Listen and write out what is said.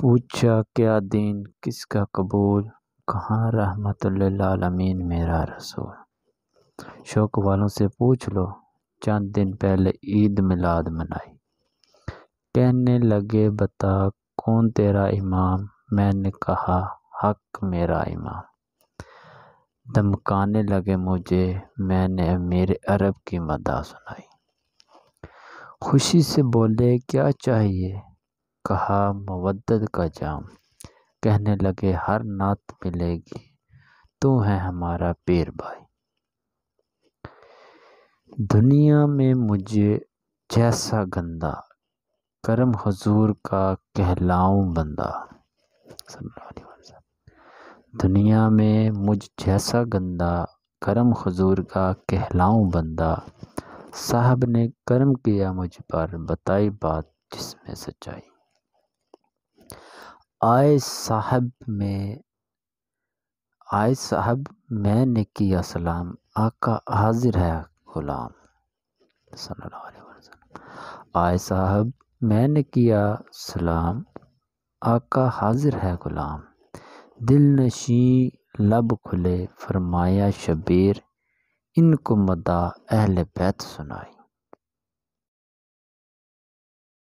पूछा क्या दीन किसका कबूल कहाँ रहमत लालमीन मेरा रसूल शौक वालों से पूछ लो चंद दिन पहले ईद मिलाद मनाई कहने लगे बता कौन तेरा इमाम मैंने कहा हक मेरा इमाम धमकाने लगे मुझे मैंने मेरे अरब की मदा सुनाई खुशी से बोले क्या चाहिए कहा मवद्दत का जाम कहने लगे हर नात मिलेगी तू है हमारा पीर भाई दुनिया में मुझे जैसा गंदा करम हजूर का कहलाऊं बंदा दुनिया में मुझ जैसा गंदा करम हजूर का कहलाऊं बंदा साहब ने करम किया मुझ पर बताई बात जिसमें सच्चाई आए साहब में आए साहब मैंने किया सलाम आका हाजिर है गुलाम आए साहब मैंने किया सलाम आका हाजिर है गुलाम दिल नशी लब खुले फरमाया शबीर इनको मदा अहल बैत सुनाई